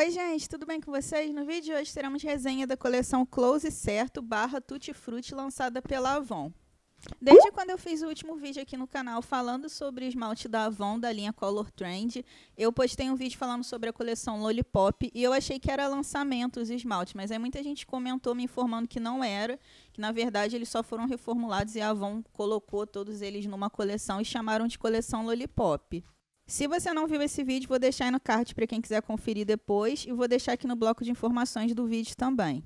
Oi, gente, tudo bem com vocês? No vídeo de hoje teremos resenha da coleção Close Certo barra Tutti Frutti lançada pela Avon. Desde quando eu fiz o último vídeo aqui no canal falando sobre o esmalte da Avon da linha Color Trend, eu postei um vídeo falando sobre a coleção Lollipop e eu achei que era lançamento os esmaltes, mas aí muita gente comentou me informando que não era, que na verdade eles só foram reformulados e a Avon colocou todos eles numa coleção e chamaram de coleção Lollipop. Se você não viu esse vídeo, vou deixar aí no card para quem quiser conferir depois e vou deixar aqui no bloco de informações do vídeo também.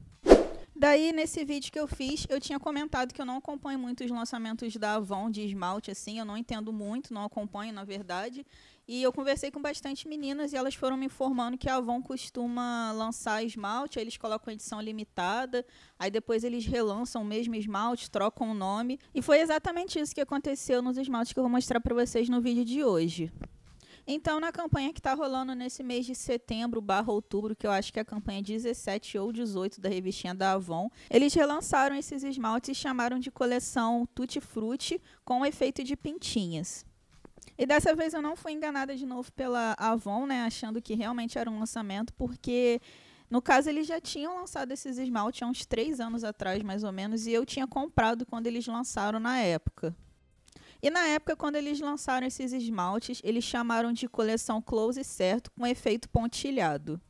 Daí, nesse vídeo que eu fiz, eu tinha comentado que eu não acompanho muito os lançamentos da Avon de esmalte, assim, eu não entendo muito, não acompanho, na verdade. E eu conversei com bastante meninas e elas foram me informando que a Avon costuma lançar esmalte, aí eles colocam edição limitada, aí depois eles relançam o mesmo esmalte, trocam o nome. E foi exatamente isso que aconteceu nos esmaltes que eu vou mostrar para vocês no vídeo de hoje. Então, na campanha que está rolando nesse mês de setembro barra outubro, que eu acho que é a campanha 17 ou 18 da revistinha da Avon, eles relançaram esses esmaltes e chamaram de coleção Tutti Frutti com efeito de pintinhas. E dessa vez eu não fui enganada de novo pela Avon, né, achando que realmente era um lançamento, porque no caso, eles já tinham lançado esses esmaltes há uns três anos atrás, mais ou menos, e eu tinha comprado quando eles lançaram na época. E na época, quando eles lançaram esses esmaltes, eles chamaram de coleção Close Certo com efeito pontilhado.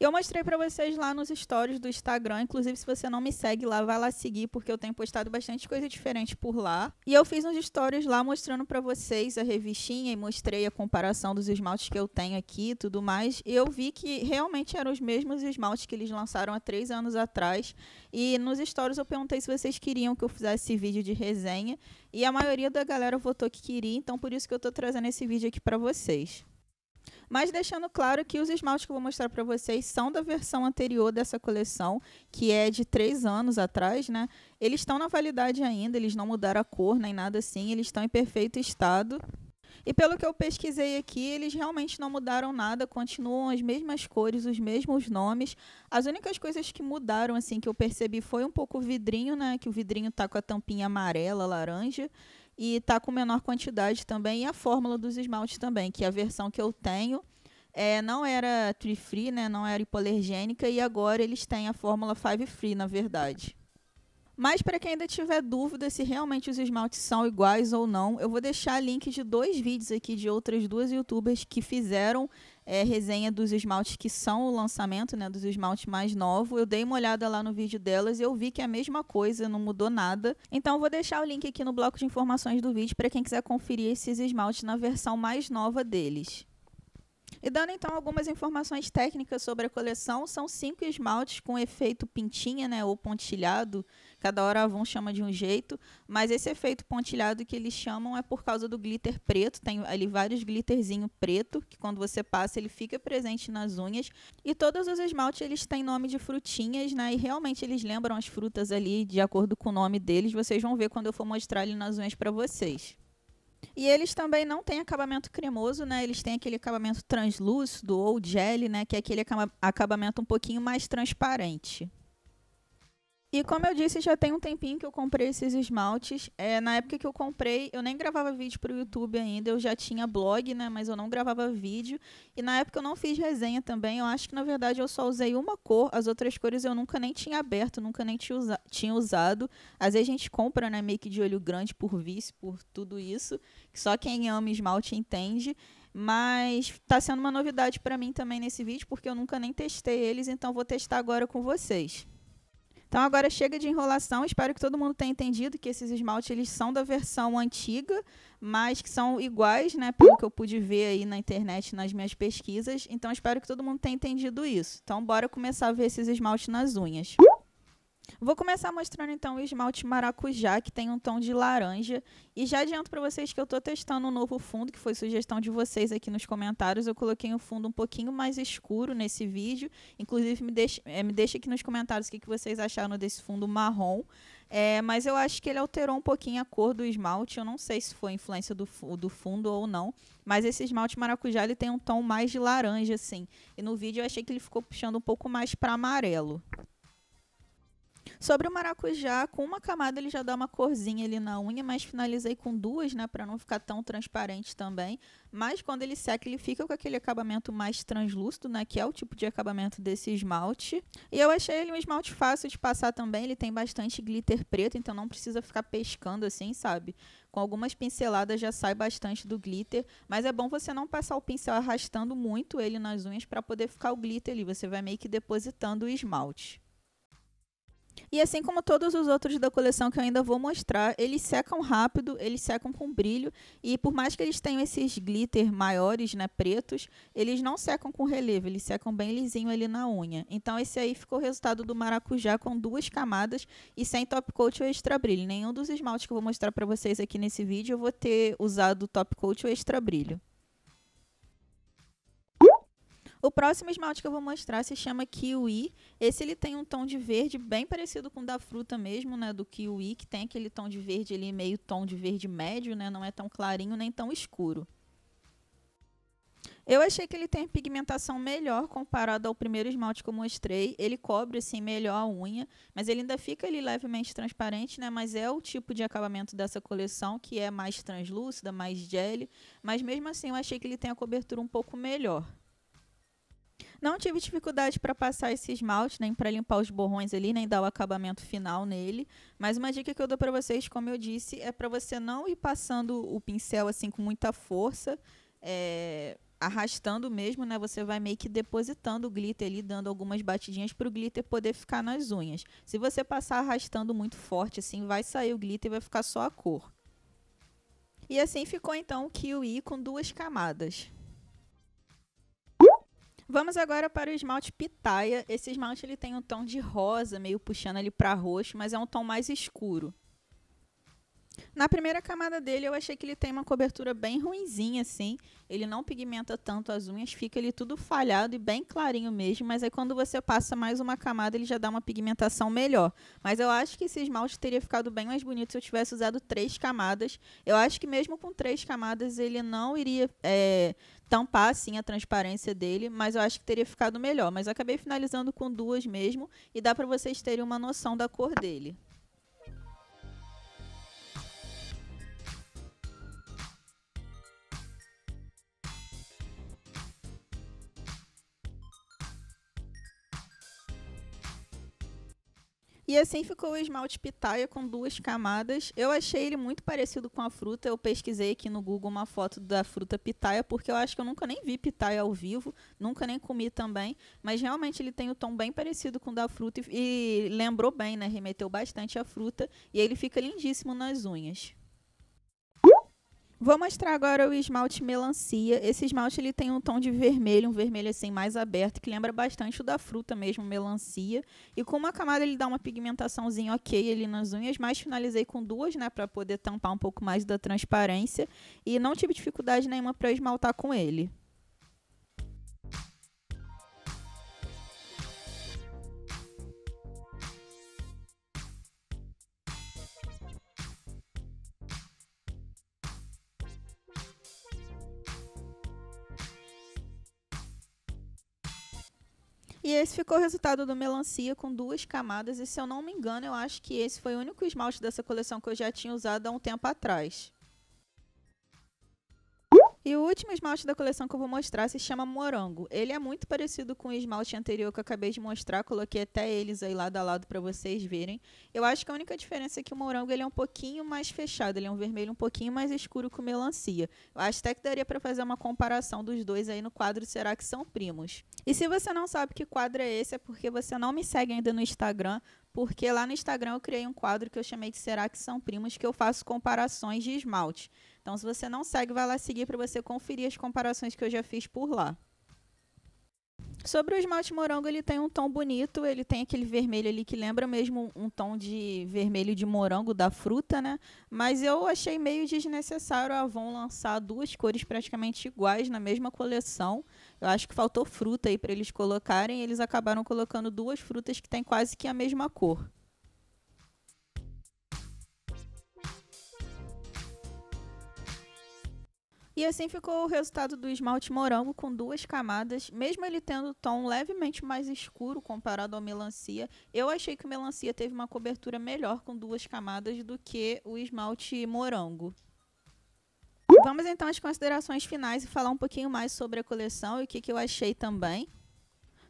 Eu mostrei para vocês lá nos stories do Instagram, inclusive se você não me segue lá, vai lá seguir porque eu tenho postado bastante coisa diferente por lá. E eu fiz uns stories lá mostrando para vocês a revistinha e mostrei a comparação dos esmaltes que eu tenho aqui, tudo mais. E eu vi que realmente eram os mesmos esmaltes que eles lançaram há três anos atrás. E nos stories eu perguntei se vocês queriam que eu fizesse esse vídeo de resenha e a maioria da galera votou que queria, então por isso que eu tô trazendo esse vídeo aqui para vocês. Mas deixando claro que os esmaltes que eu vou mostrar para vocês são da versão anterior dessa coleção, que é de três anos atrás, né? Eles estão na validade ainda, eles não mudaram a cor nem nada assim, eles estão em perfeito estado. E pelo que eu pesquisei aqui, eles realmente não mudaram nada, continuam as mesmas cores, os mesmos nomes. As únicas coisas que mudaram, assim, que eu percebi foi um pouco o vidrinho, né? Que o vidrinho tá com a tampinha amarela, laranja e está com menor quantidade também. E a fórmula dos esmaltes também, que a versão que eu tenho é, não era tree free, né, não era hipolergênica e agora eles têm a fórmula 5 free, na verdade. Mas para quem ainda tiver dúvida se realmente os esmaltes são iguais ou não, eu vou deixar link de dois vídeos aqui de outras duas youtubers que fizeram é, resenha dos esmaltes que são o lançamento, né, dos esmaltes mais novos. Eu dei uma olhada lá no vídeo delas e eu vi que é a mesma coisa, não mudou nada. Então vou deixar o link aqui no bloco de informações do vídeo para quem quiser conferir esses esmaltes na versão mais nova deles. E dando então algumas informações técnicas sobre a coleção, são cinco esmaltes com efeito pintinha, né, ou pontilhado. Cada hora a Avon chama de um jeito, mas esse efeito pontilhado que eles chamam é por causa do glitter preto. Tem ali vários glitterzinho preto que quando você passa ele fica presente nas unhas. E todos os esmaltes eles têm nome de frutinhas, né? E realmente eles lembram as frutas ali de acordo com o nome deles. Vocês vão ver quando eu for mostrar ele nas unhas para vocês. E eles também não têm acabamento cremoso, né? Eles têm aquele acabamento translúcido ou gel, né? Que é aquele acabamento um pouquinho mais transparente. E como eu disse, já tem um tempinho que eu comprei esses esmaltes. É, na época que eu comprei, eu nem gravava vídeo para o YouTube ainda. Eu já tinha blog, né? Mas eu não gravava vídeo. E na época eu não fiz resenha também. Eu acho que, na verdade, eu só usei uma cor. As outras cores eu nunca nem tinha aberto, nunca nem tinha, usa tinha usado. Às vezes a gente compra, né? Make de olho grande por vício, por tudo isso. só quem ama esmalte entende. Mas está sendo uma novidade para mim também nesse vídeo, porque eu nunca nem testei eles. Então vou testar agora com vocês. Então agora chega de enrolação, espero que todo mundo tenha entendido que esses esmaltes eles são da versão antiga, mas que são iguais, né, pelo que eu pude ver aí na internet, nas minhas pesquisas. Então espero que todo mundo tenha entendido isso. Então bora começar a ver esses esmaltes nas unhas. Vou começar mostrando então o esmalte maracujá, que tem um tom de laranja. E já adianto para vocês que eu estou testando um novo fundo, que foi sugestão de vocês aqui nos comentários. Eu coloquei um fundo um pouquinho mais escuro nesse vídeo. Inclusive, me deixa, eh, me deixa aqui nos comentários o que, que vocês acharam desse fundo marrom. É, mas eu acho que ele alterou um pouquinho a cor do esmalte. Eu não sei se foi influência do, do fundo ou não. Mas esse esmalte maracujá ele tem um tom mais de laranja, assim. E no vídeo eu achei que ele ficou puxando um pouco mais para amarelo. Sobre o maracujá, com uma camada ele já dá uma corzinha ali na unha, mas finalizei com duas, né, para não ficar tão transparente também. Mas quando ele seca, ele fica com aquele acabamento mais translúcido, né, que é o tipo de acabamento desse esmalte. E eu achei ele um esmalte fácil de passar também, ele tem bastante glitter preto, então não precisa ficar pescando assim, sabe? Com algumas pinceladas já sai bastante do glitter, mas é bom você não passar o pincel arrastando muito ele nas unhas para poder ficar o glitter ali, você vai meio que depositando o esmalte. E assim como todos os outros da coleção que eu ainda vou mostrar, eles secam rápido, eles secam com brilho e por mais que eles tenham esses glitter maiores, né, pretos, eles não secam com relevo, eles secam bem lisinho ali na unha. Então esse aí ficou o resultado do maracujá com duas camadas e sem top coat ou extra brilho. Nenhum dos esmaltes que eu vou mostrar para vocês aqui nesse vídeo eu vou ter usado top coat ou extra brilho. O próximo esmalte que eu vou mostrar se chama Kiwi. Esse ele tem um tom de verde bem parecido com o da fruta mesmo, né, do kiwi, que tem aquele tom de verde ali, meio tom de verde médio, né, não é tão clarinho nem tão escuro. Eu achei que ele tem pigmentação melhor comparado ao primeiro esmalte que eu mostrei. Ele cobre assim melhor a unha, mas ele ainda fica ele levemente transparente, né? Mas é o tipo de acabamento dessa coleção que é mais translúcida, mais gel, mas mesmo assim eu achei que ele tem a cobertura um pouco melhor. Não tive dificuldade para passar esse esmalte, nem para limpar os borrões ali, nem dar o acabamento final nele. Mas uma dica que eu dou para vocês, como eu disse, é para você não ir passando o pincel assim com muita força, é, arrastando mesmo, né? Você vai meio que depositando o glitter ali, dando algumas batidinhas para o glitter poder ficar nas unhas. Se você passar arrastando muito forte, assim, vai sair o glitter e vai ficar só a cor. E assim ficou então o kiwi com duas camadas. Vamos agora para o esmalte pitaia. Esse esmalte ele tem um tom de rosa, meio puxando ele para roxo, mas é um tom mais escuro. Na primeira camada dele, eu achei que ele tem uma cobertura bem ruinzinha, assim. Ele não pigmenta tanto as unhas, fica ele tudo falhado e bem clarinho mesmo. Mas aí é quando você passa mais uma camada, ele já dá uma pigmentação melhor. Mas eu acho que esse esmalte teria ficado bem mais bonito se eu tivesse usado três camadas. Eu acho que mesmo com três camadas, ele não iria é, tampar, assim, a transparência dele. Mas eu acho que teria ficado melhor. Mas eu acabei finalizando com duas mesmo. E dá para vocês terem uma noção da cor dele. E assim ficou o esmalte pitaia com duas camadas. Eu achei ele muito parecido com a fruta. Eu pesquisei aqui no Google uma foto da fruta pitaia, porque eu acho que eu nunca nem vi pitaia ao vivo, nunca nem comi também. Mas realmente ele tem o tom bem parecido com o da fruta e, e lembrou bem, né? Remeteu bastante à fruta. E ele fica lindíssimo nas unhas. Vou mostrar agora o esmalte melancia. Esse esmalte ele tem um tom de vermelho, um vermelho assim mais aberto, que lembra bastante o da fruta mesmo, melancia. E com uma camada ele dá uma pigmentaçãozinha ok ali nas unhas, mas finalizei com duas, né, para poder tampar um pouco mais da transparência. E não tive dificuldade nenhuma para esmaltar com ele. esse ficou o resultado do Melancia com duas camadas. E se eu não me engano, eu acho que esse foi o único esmalte dessa coleção que eu já tinha usado há um tempo atrás. E o último esmalte da coleção que eu vou mostrar se chama Morango. Ele é muito parecido com o esmalte anterior que eu acabei de mostrar, coloquei até eles aí lado a lado para vocês verem. Eu acho que a única diferença é que o Morango ele é um pouquinho mais fechado, ele é um vermelho um pouquinho mais escuro que o Melancia. Eu acho até que daria para fazer uma comparação dos dois aí no quadro Será que são primos? E se você não sabe que quadro é esse, é porque você não me segue ainda no Instagram, porque lá no Instagram eu criei um quadro que eu chamei de Será que são primos, que eu faço comparações de esmalte. Então, se você não segue, vai lá seguir para você conferir as comparações que eu já fiz por lá. Sobre o esmalte morango, ele tem um tom bonito, ele tem aquele vermelho ali que lembra mesmo um tom de vermelho de morango da fruta, né? Mas eu achei meio desnecessário a Avon lançar duas cores praticamente iguais na mesma coleção. Eu acho que faltou fruta aí para eles colocarem, e eles acabaram colocando duas frutas que têm quase que a mesma cor. E assim ficou o resultado do esmalte morango com duas camadas, mesmo ele tendo tom levemente mais escuro comparado ao melancia. Eu achei que o melancia teve uma cobertura melhor com duas camadas do que o esmalte morango. Vamos então às considerações finais e falar um pouquinho mais sobre a coleção e o que, que eu achei também.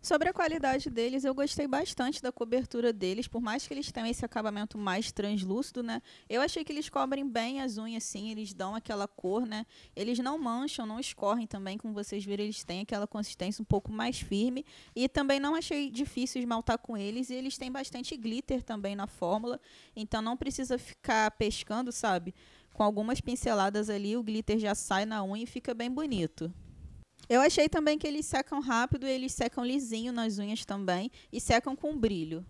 Sobre a qualidade deles, eu gostei bastante da cobertura deles, por mais que eles tenham esse acabamento mais translúcido, né? Eu achei que eles cobrem bem as unhas, sim, eles dão aquela cor, né? Eles não mancham, não escorrem também, como vocês viram, eles têm aquela consistência um pouco mais firme. E também não achei difícil esmaltar com eles, e eles têm bastante glitter também na fórmula, então não precisa ficar pescando, sabe? Com algumas pinceladas ali, o glitter já sai na unha e fica bem bonito. Eu achei também que eles secam rápido e eles secam lisinho nas unhas também e secam com brilho.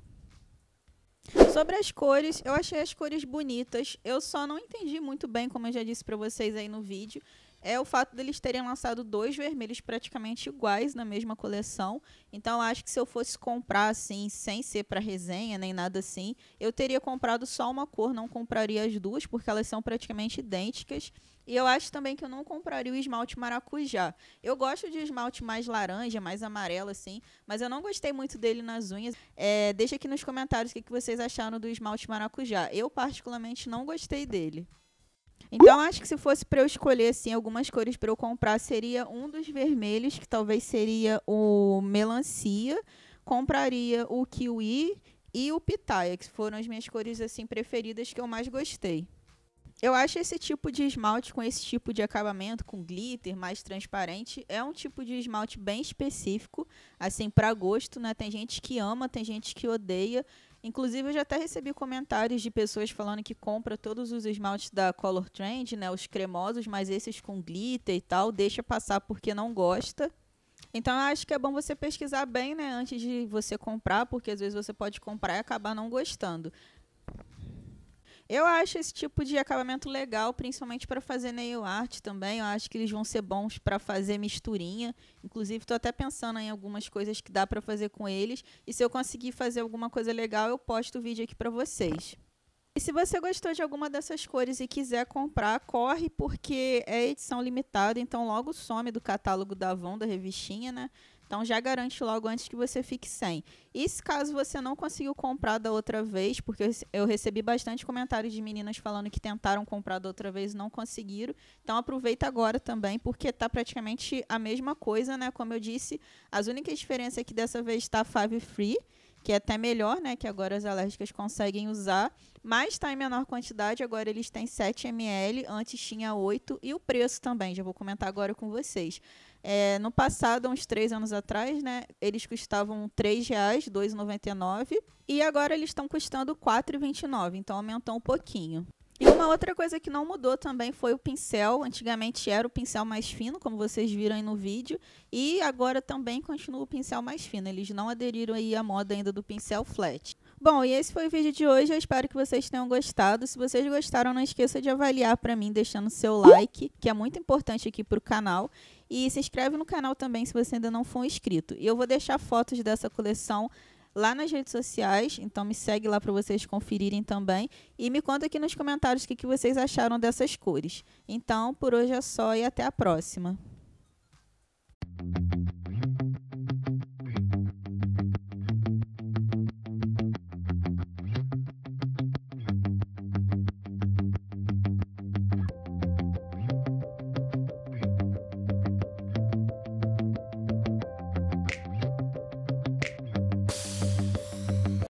Sobre as cores, eu achei as cores bonitas. Eu só não entendi muito bem, como eu já disse para vocês aí no vídeo é o fato deles terem lançado dois vermelhos praticamente iguais na mesma coleção. Então, acho que se eu fosse comprar assim, sem ser para resenha nem nada assim, eu teria comprado só uma cor, não compraria as duas, porque elas são praticamente idênticas. E eu acho também que eu não compraria o esmalte maracujá. Eu gosto de esmalte mais laranja, mais amarelo, assim, mas eu não gostei muito dele nas unhas. É, deixa aqui nos comentários o que vocês acharam do esmalte maracujá. Eu, particularmente, não gostei dele. Então, acho que se fosse para eu escolher assim, algumas cores para eu comprar, seria um dos vermelhos, que talvez seria o melancia. Compraria o kiwi e o pitaya que foram as minhas cores assim preferidas que eu mais gostei. Eu acho esse tipo de esmalte com esse tipo de acabamento, com glitter mais transparente, é um tipo de esmalte bem específico, assim, para gosto, né? Tem gente que ama, tem gente que odeia. Inclusive, eu já até recebi comentários de pessoas falando que compra todos os esmaltes da Color Trend, né, os cremosos, mas esses com glitter e tal, deixa passar porque não gosta. Então, eu acho que é bom você pesquisar bem, né, antes de você comprar, porque às vezes você pode comprar e acabar não gostando. Eu acho esse tipo de acabamento legal, principalmente para fazer nail art também. Eu acho que eles vão ser bons para fazer misturinha. Inclusive, estou até pensando em algumas coisas que dá para fazer com eles. E se eu conseguir fazer alguma coisa legal, eu posto o vídeo aqui para vocês. E se você gostou de alguma dessas cores e quiser comprar, corre, porque é edição limitada, então logo some do catálogo da Avon, da revistinha, né? Então já garante logo antes que você fique sem. E se caso você não conseguiu comprar da outra vez, porque eu recebi bastante comentários de meninas falando que tentaram comprar da outra vez e não conseguiram, então aproveita agora também, porque tá praticamente a mesma coisa, né? Como eu disse, as únicas diferenças é que dessa vez está Five Free que é até melhor, né? Que agora as alérgicas conseguem usar, mas está em menor quantidade. Agora eles têm 7 ml, antes tinha 8, e o preço também, já vou comentar agora com vocês. É, no passado, uns três anos atrás, né, eles custavam R$ 3,00, 2,99, e agora eles estão custando R$ 4,29, então aumentou um pouquinho. E uma outra coisa que não mudou também foi o pincel. Antigamente era o pincel mais fino, como vocês viram aí no vídeo, e agora também continua o pincel mais fino. Eles não aderiram aí à moda ainda do pincel flat. Bom, e esse foi o vídeo de hoje. Eu espero que vocês tenham gostado. Se vocês gostaram, não esqueça de avaliar para mim deixando seu like, que é muito importante aqui para o canal. E se inscreve no canal também se você ainda não for inscrito. E eu vou deixar fotos dessa coleção lá nas redes sociais. Então me segue lá para vocês conferirem também. E me conta aqui nos comentários o que, que vocês acharam dessas cores. Então, por hoje é só e até a próxima.